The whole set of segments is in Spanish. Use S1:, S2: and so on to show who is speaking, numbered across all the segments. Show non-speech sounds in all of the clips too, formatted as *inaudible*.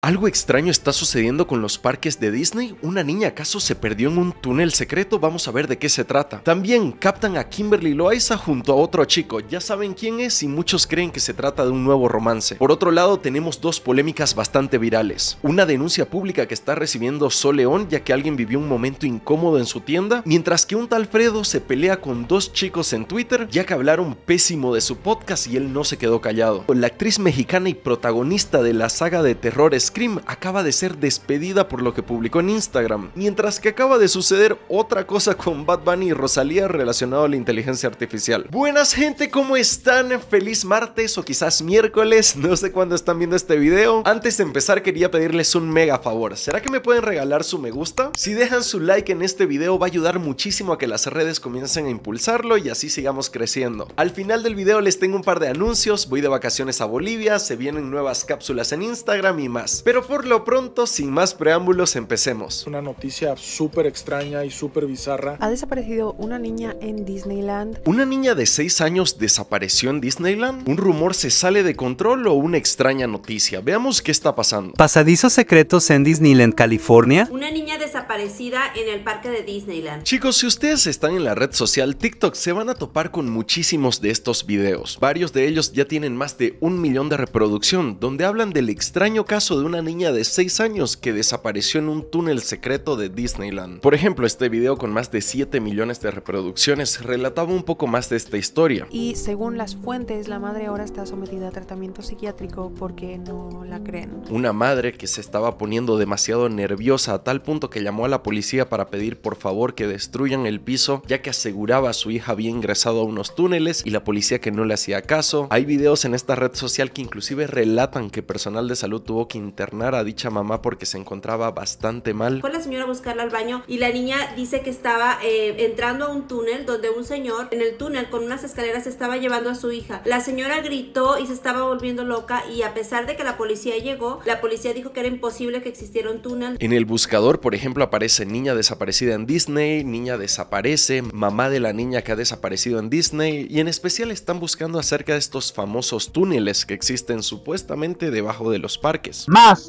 S1: Algo extraño está sucediendo con los parques de Disney. ¿Una niña acaso se perdió en un túnel secreto? Vamos a ver de qué se trata. También captan a Kimberly Loaiza junto a otro chico. Ya saben quién es y muchos creen que se trata de un nuevo romance. Por otro lado, tenemos dos polémicas bastante virales. Una denuncia pública que está recibiendo Soleón León ya que alguien vivió un momento incómodo en su tienda, mientras que un tal Fredo se pelea con dos chicos en Twitter ya que hablaron pésimo de su podcast y él no se quedó callado. Con La actriz mexicana y protagonista de la saga de terrores Scream acaba de ser despedida por lo que publicó en Instagram, mientras que acaba de suceder otra cosa con Bad Bunny y Rosalía relacionado a la inteligencia artificial. Buenas gente, ¿cómo están? Feliz martes o quizás miércoles, no sé cuándo están viendo este video. Antes de empezar quería pedirles un mega favor, ¿será que me pueden regalar su me gusta? Si dejan su like en este video va a ayudar muchísimo a que las redes comiencen a impulsarlo y así sigamos creciendo. Al final del video les tengo un par de anuncios, voy de vacaciones a Bolivia, se vienen nuevas cápsulas en Instagram y más. Pero por lo pronto, sin más preámbulos, empecemos. Una noticia súper extraña y súper bizarra.
S2: Ha desaparecido una niña en Disneyland.
S1: ¿Una niña de 6 años desapareció en Disneyland? ¿Un rumor se sale de control o una extraña noticia? Veamos qué está pasando.
S3: Pasadizos secretos en Disneyland, California. Una niña desaparecida en el parque de Disneyland.
S1: Chicos, si ustedes están en la red social TikTok, se van a topar con muchísimos de estos videos. Varios de ellos ya tienen más de un millón de reproducción, donde hablan del extraño caso de una niña de 6 años que desapareció en un túnel secreto de Disneyland. Por ejemplo, este video con más de 7 millones de reproducciones relataba un poco más de esta historia.
S2: Y según las fuentes, la madre ahora está sometida a tratamiento psiquiátrico porque no la creen.
S1: Una madre que se estaba poniendo demasiado nerviosa a tal punto que llamó a la policía para pedir por favor que destruyan el piso ya que aseguraba a su hija había ingresado a unos túneles y la policía que no le hacía caso. Hay videos en esta red social que inclusive relatan que personal de salud tuvo que a dicha mamá porque se encontraba bastante mal. Fue
S3: la señora a buscarla al baño y la niña dice que estaba eh, entrando a un túnel donde un señor en el túnel con unas escaleras estaba llevando a su hija. La señora gritó y se estaba volviendo loca y a pesar de que la policía llegó, la policía dijo que era imposible que existiera un túnel.
S1: En el buscador, por ejemplo, aparece niña desaparecida en Disney, niña desaparece, mamá de la niña que ha desaparecido en Disney y en especial están buscando acerca de estos famosos túneles que existen supuestamente debajo de los parques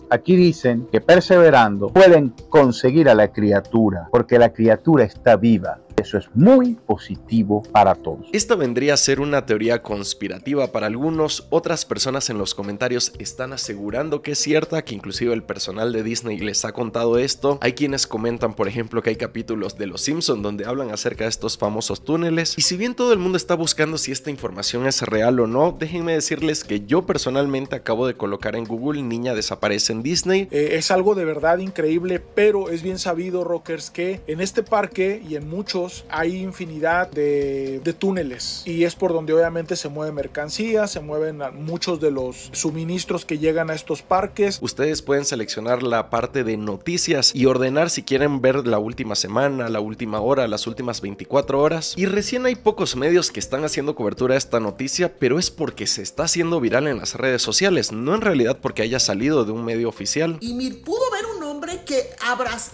S1: aquí
S3: dicen que perseverando pueden conseguir a la criatura, porque la criatura está viva. Eso es muy positivo para todos.
S1: Esta vendría a ser una teoría conspirativa para algunos, otras personas en los comentarios están asegurando que es cierta, que inclusive el personal de Disney les ha contado esto. Hay quienes comentan, por ejemplo, que hay capítulos de Los Simpsons donde hablan acerca de estos famosos túneles. Y si bien todo el mundo está buscando si esta información es real o no, déjenme decirles que yo personalmente acabo de colocar en Google Niña desaparece en Disney. Eh, es algo de verdad increíble, pero es bien sabido, Rockers, que en este parque y en muchos hay infinidad de, de túneles y es por donde obviamente se mueve mercancía, se mueven muchos de los suministros que llegan a estos parques. Ustedes pueden seleccionar la parte de noticias y ordenar si quieren ver la última semana, la última hora, las últimas 24 horas. Y recién hay pocos medios que están haciendo cobertura a esta noticia, pero es porque se está haciendo viral en las redes sociales, no en realidad porque haya salido de un medio oficial.
S3: Y mir pudo ver un hombre que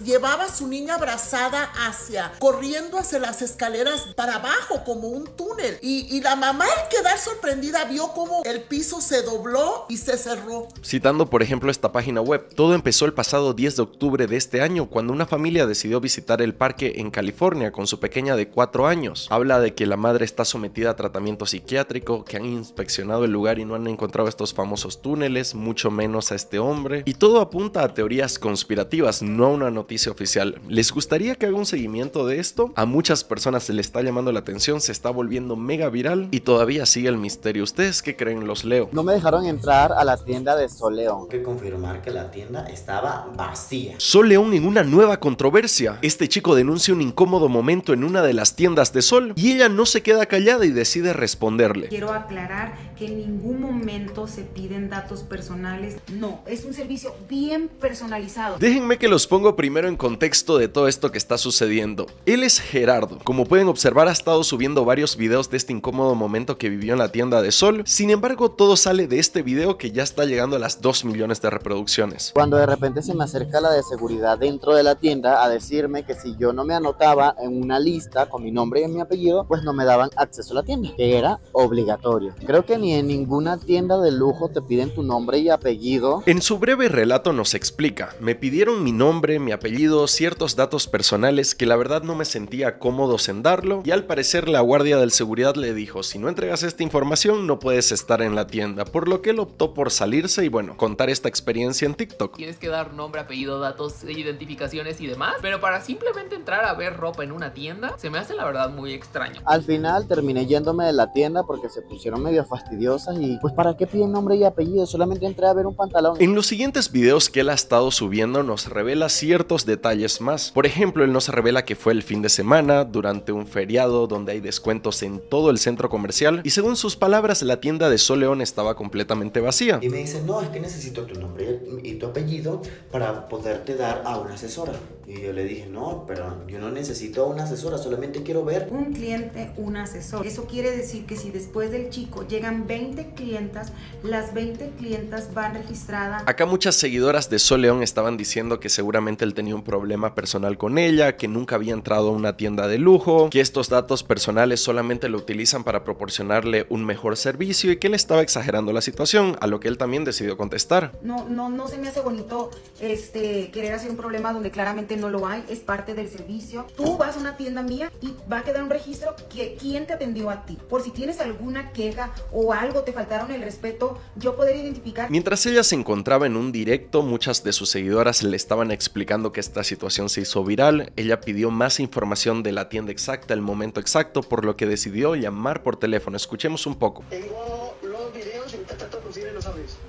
S3: llevaba a su niña abrazada hacia, corriendo hacia las escaleras para abajo como un túnel. Y, la mamá al quedar sorprendida vio cómo el piso se dobló y se cerró.
S1: Citando por ejemplo esta página web, todo empezó el pasado 10 de octubre de este año cuando una familia decidió visitar el parque en California con su pequeña de 4 años. Habla de que la madre está sometida a tratamiento psiquiátrico, que han inspeccionado el lugar y no han encontrado estos famosos túneles, mucho menos a este hombre. Y todo apunta a teorías conspirativas, no una noticia oficial. ¿Les gustaría que haga un seguimiento de esto? A muchas personas se le está llamando la atención, se está volviendo mega viral y todavía sigue el misterio. ¿Ustedes qué creen? Los leo.
S3: No me dejaron entrar a la tienda de Soleón. que confirmar que la tienda estaba vacía.
S1: Soleón en una nueva controversia. Este chico denuncia un incómodo momento en una de las tiendas de Sol y ella no se queda callada y decide responderle.
S3: Quiero aclarar
S2: que en ningún momento se piden datos personales. No, es un servicio bien personalizado. Déjenme
S1: que los pongo primero en contexto de todo esto que está sucediendo. Él es Gerardo. Como pueden observar, ha estado subiendo varios videos de este incómodo momento que vivió en la tienda de Sol. Sin embargo, todo sale de este video que ya está llegando a las 2 millones de reproducciones. Cuando
S3: de repente se me acerca la de seguridad dentro de la tienda a decirme que si yo no me anotaba en una lista con mi nombre y mi apellido, pues no me daban acceso a la tienda, que era obligatorio. Creo que ni en ninguna tienda de lujo te piden tu nombre y apellido.
S1: En su breve relato nos explica, me pidieron mi nombre nombre, mi apellido, ciertos datos personales que la verdad no me sentía cómodo en darlo y al parecer la guardia del seguridad le dijo si no entregas esta información no puedes estar en la tienda, por lo que él optó por salirse y bueno, contar esta experiencia en TikTok.
S3: Tienes que dar nombre, apellido, datos, identificaciones y demás, pero para simplemente entrar a ver ropa en una tienda se me hace la verdad muy extraño. Al final terminé yéndome de la tienda porque se pusieron medio fastidiosas y pues para qué piden nombre y apellido, solamente entré a ver un pantalón.
S1: En los siguientes videos que él ha estado subiendo nos revela ciertos detalles más. Por ejemplo, él nos revela que fue el fin de semana, durante un feriado donde hay descuentos en todo el centro comercial, y según sus palabras, la tienda de Soleón estaba completamente vacía. Y me
S3: dice, no, es que necesito tu nombre y tu apellido para poderte dar a una asesora. Y yo le dije, no, pero yo no necesito a una asesora, solamente quiero ver.
S2: Un cliente, un asesor. Eso quiere decir que si después del chico llegan 20 clientas, las 20 clientas van registradas.
S1: Acá muchas seguidoras de Soleón estaban diciendo que seguramente Claramente él tenía un problema personal con ella, que nunca había entrado a una tienda de lujo, que estos datos personales solamente lo utilizan para proporcionarle un mejor servicio y que él estaba exagerando la situación, a lo que él también decidió contestar.
S2: No, no, no se me hace bonito este, querer hacer un problema donde claramente no lo hay, es parte del servicio. Tú vas a una tienda mía y va a quedar un registro que quién te atendió a ti. Por si tienes alguna queja o algo te faltaron el respeto, yo poder identificar.
S1: Mientras ella se encontraba en un directo, muchas de sus seguidoras le estaban explicando que esta situación se hizo viral. Ella pidió más información de la tienda exacta, el momento exacto, por lo que decidió llamar por teléfono. Escuchemos un poco.
S2: Tengo
S1: los videos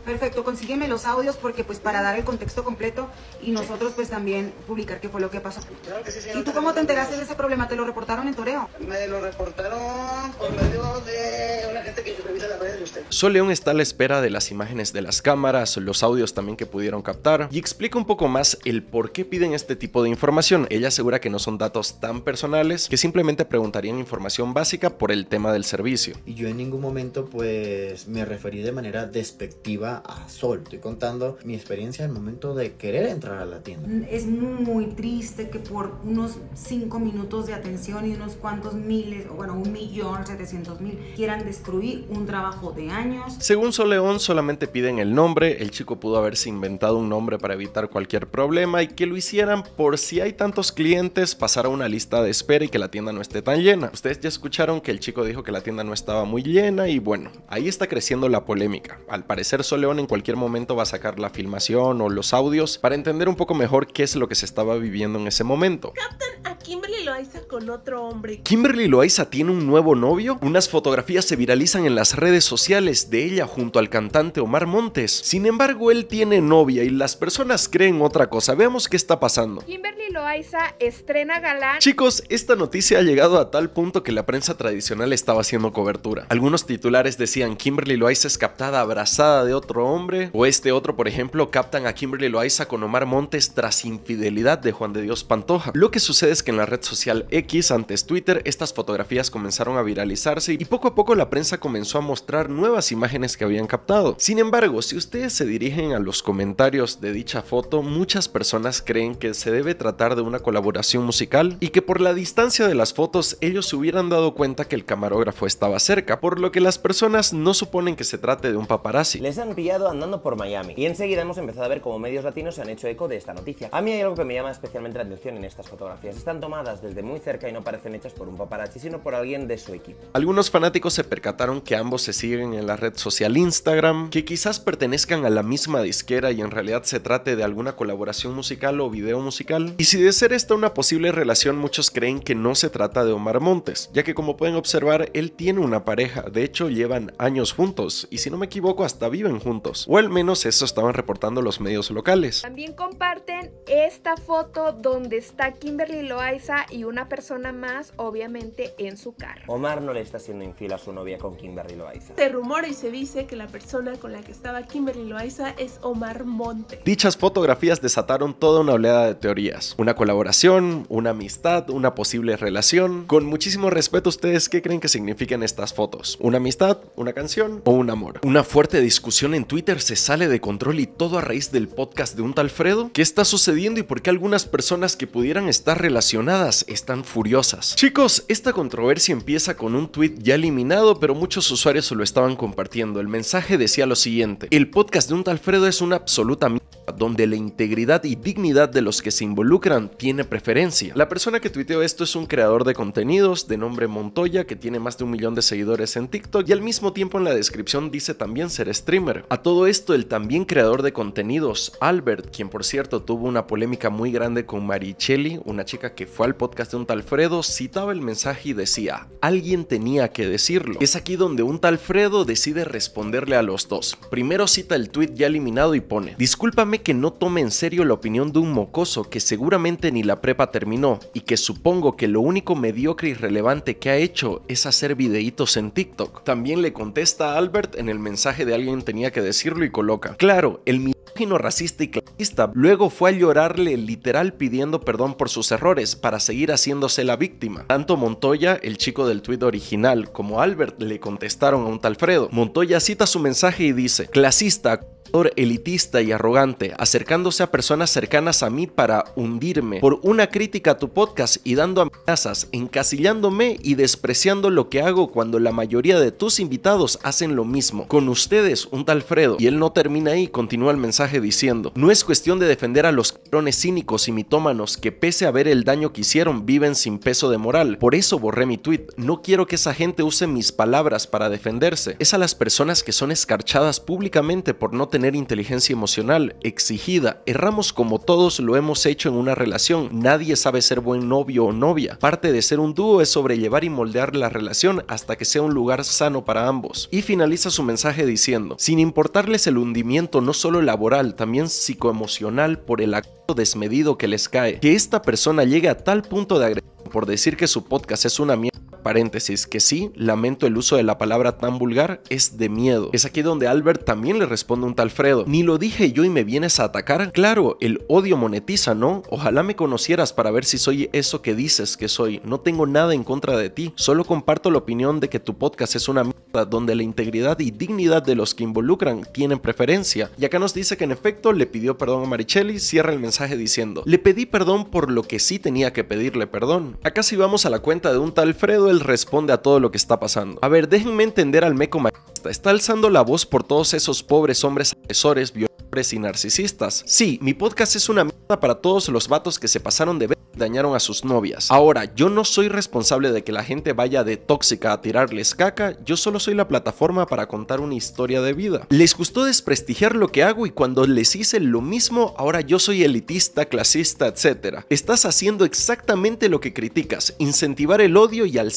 S2: Perfecto, consígueme los audios porque pues para dar el contexto completo y nosotros pues también publicar qué fue lo que pasó.
S1: ¿Y tú cómo te enteraste
S2: de ese problema? ¿Te lo reportaron en Toreo? Me lo reportaron por medio de una gente que yo revisa la red
S1: de usted. Soleón está a la espera de las imágenes de las cámaras, los audios también que pudieron captar y explica un poco más el por qué piden este tipo de información. Ella asegura que no son datos tan personales, que simplemente preguntarían información básica por el tema del servicio.
S3: Y yo en ningún momento pues me referí de manera despectiva a sol. Estoy contando mi experiencia al momento de querer entrar a la tienda.
S2: Mm, es muy, triste que por unos 5 minutos de atención y unos cuantos miles, o bueno, un millón 700 mil, quieran destruir un trabajo de años.
S1: Según Soleón, solamente piden el nombre. El chico pudo haberse inventado un nombre para evitar cualquier problema y que lo hicieran por si hay tantos clientes, pasar a una lista de espera y que la tienda no esté tan llena. Ustedes ya escucharon que el chico dijo que la tienda no estaba muy llena y bueno, ahí está creciendo la polémica. Al parecer Soleón en cualquier momento va a sacar la filmación o los audios para entender un poco mejor qué es lo que se estaba viviendo en ese momento.
S3: a Kimberly Loaiza con otro hombre.
S1: Kimberly Loaiza tiene un nuevo novio. Unas fotografías se viralizan en las redes sociales de ella junto al cantante Omar Montes. Sin embargo, él tiene novia y las personas creen otra cosa. Veamos qué está pasando.
S2: Kimberly Loaiza estrena galán.
S1: Chicos, esta noticia ha llegado a tal punto que la prensa tradicional estaba haciendo cobertura. Algunos titulares decían Kimberly Loaiza es captada abrazada de otro hombre. O este otro, por ejemplo, captan a Kimberly Loaiza con Omar Montes tras infidelidad de Juan de Dios Pantoja. Lo que sucede es que en la red social X, antes Twitter, estas fotografías comenzaron a viralizarse y poco a poco la prensa comenzó a mostrar nuevas imágenes que habían captado. Sin embargo, si ustedes se dirigen a los comentarios de dicha foto, muchas personas creen que se debe tratar de una colaboración musical y que por la distancia de las fotos ellos se hubieran dado cuenta que el camarógrafo estaba cerca, por lo que las personas no suponen que se trate de un paparazzi andando por Miami.
S3: Y enseguida hemos empezado a ver cómo medios latinos se han hecho eco de esta noticia. A mí hay algo que me llama especialmente la atención en estas fotografías. Están tomadas desde muy cerca y no parecen hechas por un paparazzi, sino por alguien de su equipo.
S1: Algunos fanáticos se percataron que ambos se siguen en la red social Instagram, que quizás pertenezcan a la misma disquera y en realidad se trate de alguna colaboración musical o video musical. Y si de ser esta una posible relación, muchos creen que no se trata de Omar Montes, ya que como pueden observar, él tiene una pareja, de hecho llevan años juntos, y si no me equivoco hasta viven juntos juntos, o al menos eso estaban reportando los medios locales. También
S2: comparten esta foto donde está Kimberly Loaiza y una persona más, obviamente en su carro.
S3: Omar no le está haciendo infiel a su novia con Kimberly Loaiza. Se
S2: rumora y se dice que la persona con la que estaba Kimberly Loaiza es Omar Monte.
S3: Dichas fotografías
S1: desataron toda una oleada de teorías, una colaboración, una amistad, una posible relación. Con muchísimo respeto, ¿ustedes qué creen que significan estas fotos? ¿Una amistad, una canción o un amor? Una fuerte discusión en Twitter se sale de control y todo a raíz del podcast de un tal ¿Qué está sucediendo y por qué algunas personas que pudieran estar relacionadas están furiosas? Chicos, esta controversia empieza con un tweet ya eliminado, pero muchos usuarios lo estaban compartiendo. El mensaje decía lo siguiente: El podcast de un tal es una absoluta mierda donde la integridad y dignidad de los que se involucran tiene preferencia. La persona que tuiteó esto es un creador de contenidos de nombre Montoya que tiene más de un millón de seguidores en TikTok y al mismo tiempo en la descripción dice también ser streamer. A todo esto, el también creador de contenidos, Albert, quien por cierto tuvo una polémica muy grande con Marichelli, una chica que fue al podcast de un tal Fredo, citaba el mensaje y decía, alguien tenía que decirlo. Es aquí donde un tal Fredo decide responderle a los dos. Primero cita el tweet ya eliminado y pone, discúlpame que no tome en serio la opinión de un mocoso que seguramente ni la prepa terminó y que supongo que lo único mediocre y relevante que ha hecho es hacer videitos en TikTok. También le contesta a Albert en el mensaje de alguien tenía que decirlo y coloca. Claro, el misógino racista y clasista luego fue a llorarle literal pidiendo perdón por sus errores para seguir haciéndose la víctima. Tanto Montoya, el chico del tuit original, como Albert le contestaron a un tal Fredo. Montoya cita su mensaje y dice, clasista, elitista y arrogante, acercándose a personas cercanas a mí para hundirme, por una crítica a tu podcast y dando amenazas, encasillándome y despreciando lo que hago cuando la mayoría de tus invitados hacen lo mismo. Con ustedes, un tal Fredo. Y él no termina ahí, continúa el mensaje diciendo, no es cuestión de defender a los crones cínicos y mitómanos que pese a ver el daño que hicieron, viven sin peso de moral. Por eso borré mi tweet. No quiero que esa gente use mis palabras para defenderse. Es a las personas que son escarchadas públicamente por no tener tener inteligencia emocional exigida. Erramos como todos lo hemos hecho en una relación. Nadie sabe ser buen novio o novia. Parte de ser un dúo es sobrellevar y moldear la relación hasta que sea un lugar sano para ambos. Y finaliza su mensaje diciendo, sin importarles el hundimiento no solo laboral, también psicoemocional por el acto desmedido que les cae, que esta persona llegue a tal punto de agresión por decir que su podcast es una mierda paréntesis que sí, lamento el uso de la palabra tan vulgar, es de miedo. Es aquí donde Albert también le responde un tal Fredo. Ni lo dije yo y me vienes a atacar. Claro, el odio monetiza, ¿no? Ojalá me conocieras para ver si soy eso que dices que soy. No tengo nada en contra de ti. Solo comparto la opinión de que tu podcast es una mierda donde la integridad y dignidad de los que involucran tienen preferencia. Y acá nos dice que en efecto le pidió perdón a Marichelli, cierra el mensaje diciendo, le pedí perdón por lo que sí tenía que pedirle perdón. Acá si vamos a la cuenta de un tal Fredo, el responde a todo lo que está pasando. A ver, déjenme entender al meco Está alzando la voz por todos esos pobres hombres agresores, violadores y narcisistas. Sí, mi podcast es una mierda para todos los vatos que se pasaron de ver dañaron a sus novias. Ahora, yo no soy responsable de que la gente vaya de tóxica a tirarles caca, yo solo soy la plataforma para contar una historia de vida. Les gustó desprestigiar lo que hago y cuando les hice lo mismo, ahora yo soy elitista, clasista, etc. Estás haciendo exactamente lo que criticas, incentivar el odio y al...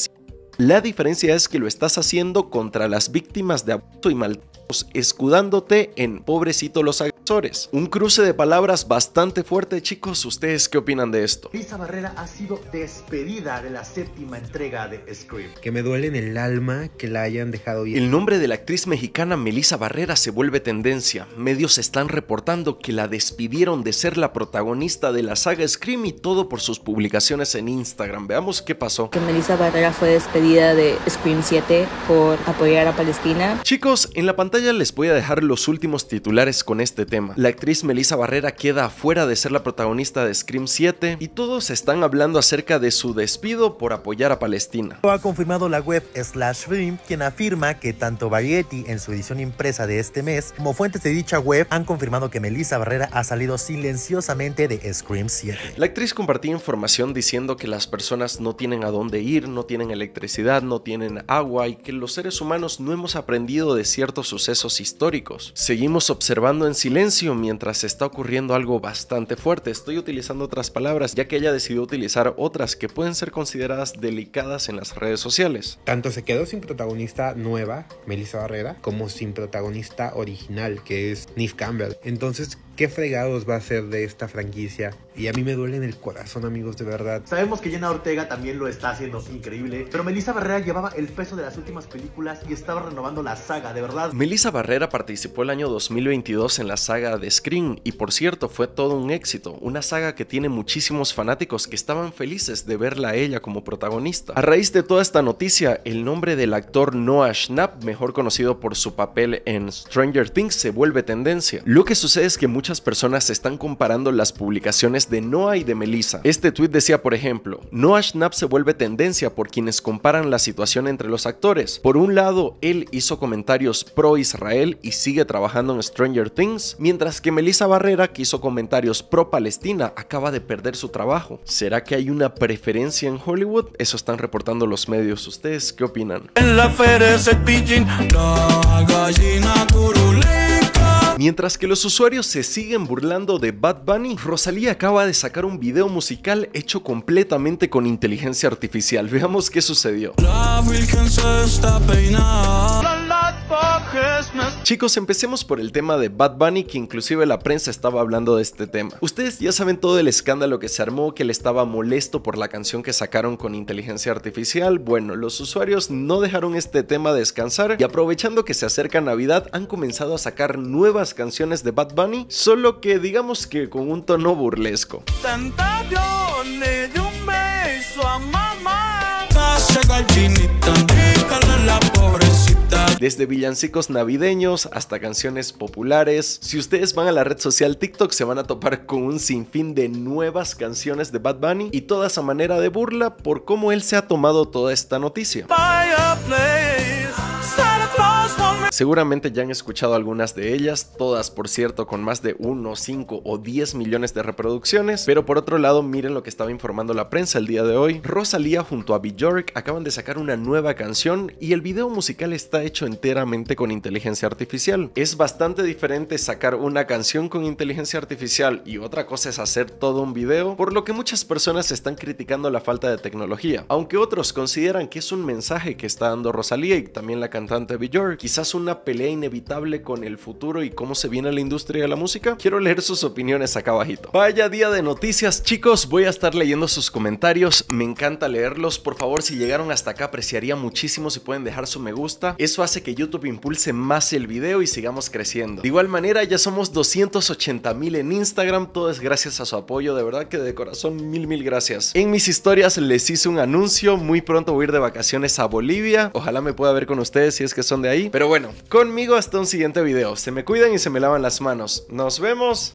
S1: La diferencia es que lo estás haciendo contra las víctimas de abuso y maltratos, escudándote en pobrecito los un cruce de palabras bastante fuerte, chicos. ¿Ustedes qué opinan de esto?
S3: Melissa Barrera ha sido despedida de la séptima entrega de Scream. Que me duele en el alma que la hayan dejado
S1: ir. El nombre de la actriz mexicana Melissa Barrera se vuelve tendencia. Medios están reportando que la despidieron de ser la protagonista de la saga Scream y todo por sus publicaciones en Instagram. Veamos qué pasó. Que
S2: Melissa Barrera fue despedida de Scream 7 por apoyar a Palestina.
S1: Chicos, en la pantalla les voy a dejar los últimos titulares con este tema. La actriz Melissa Barrera queda afuera de ser la protagonista de Scream 7 y todos están hablando acerca de su despido por apoyar a Palestina.
S3: Lo ha confirmado la web Slash Dream quien afirma que tanto Variety en su edición impresa de este mes como fuentes de dicha web han confirmado que Melissa Barrera ha salido silenciosamente de Scream 7.
S1: La actriz compartía información diciendo que las personas no tienen a dónde ir, no tienen electricidad, no tienen agua y que los seres humanos no hemos aprendido de ciertos sucesos históricos. Seguimos observando en silencio mientras está ocurriendo algo bastante fuerte. Estoy utilizando otras palabras ya que ella decidió utilizar otras que pueden ser consideradas delicadas en las redes sociales.
S3: Tanto se quedó sin protagonista nueva, Melissa Barrera, como sin protagonista original, que es nif Campbell. Entonces, ¿qué fregados va a ser de esta franquicia? Y a mí me duele en el corazón, amigos, de verdad. Sabemos que Jenna Ortega también lo está haciendo increíble, pero Melissa Barrera llevaba el peso de las últimas películas y estaba renovando la saga, de verdad.
S1: Melissa Barrera participó el año 2022 en la saga saga de Scream y por cierto fue todo un éxito, una saga que tiene muchísimos fanáticos que estaban felices de verla a ella como protagonista. A raíz de toda esta noticia, el nombre del actor Noah Schnapp, mejor conocido por su papel en Stranger Things, se vuelve tendencia. Lo que sucede es que muchas personas están comparando las publicaciones de Noah y de Melissa. Este tweet decía, por ejemplo, Noah Schnapp se vuelve tendencia por quienes comparan la situación entre los actores. Por un lado, él hizo comentarios pro Israel y sigue trabajando en Stranger Things, mientras que Melissa Barrera, que hizo comentarios pro-Palestina, acaba de perder su trabajo. ¿Será que hay una preferencia en Hollywood? Eso están reportando los medios. ¿Ustedes qué opinan? Mientras que los usuarios se siguen burlando de Bad Bunny, Rosalía acaba de sacar un video musical hecho completamente con inteligencia artificial. *laughs* Veamos qué sucedió. Chicos, empecemos por el tema de Bad Bunny, que inclusive la prensa estaba hablando de este tema. Ustedes ya saben todo el escándalo que se armó, que le estaba molesto por la canción que sacaron con inteligencia artificial. Bueno, los usuarios no dejaron este tema descansar y aprovechando que se acerca Navidad, han comenzado a sacar nuevas canciones de Bad Bunny, solo que digamos que con un tono burlesco.
S2: un beso a mamá
S1: desde villancicos navideños hasta canciones populares. Si ustedes van a la red social TikTok se van a topar con un sinfín de nuevas canciones de Bad Bunny y toda esa manera de burla por cómo él se ha tomado toda esta noticia. Seguramente ya han escuchado algunas de ellas, todas por cierto con más de 1, 5 o 10 millones de reproducciones, pero por otro lado miren lo que estaba informando la prensa el día de hoy. Rosalía junto a Bjork acaban de sacar una nueva canción y el video musical está hecho enteramente con inteligencia artificial. Es bastante diferente sacar una canción con inteligencia artificial y otra cosa es hacer todo un video, por lo que muchas personas están criticando la falta de tecnología, aunque otros consideran que es un mensaje que está dando Rosalía y también la cantante Bjork, quizás una pelea inevitable con el futuro y cómo se viene la industria de la música? Quiero leer sus opiniones acá abajito. Vaya día de noticias chicos, voy a estar leyendo sus comentarios, me encanta leerlos, por favor si llegaron hasta acá apreciaría muchísimo si pueden dejar su me gusta, eso hace que YouTube impulse más el video y sigamos creciendo. De igual manera ya somos 280 mil en Instagram, todo es gracias a su apoyo, de verdad que de corazón mil mil gracias. En mis historias les hice un anuncio, muy pronto voy a ir de vacaciones a Bolivia, ojalá me pueda ver con ustedes si es que son de ahí, pero bueno, conmigo hasta un siguiente video. Se me cuidan y se me lavan las manos. Nos vemos.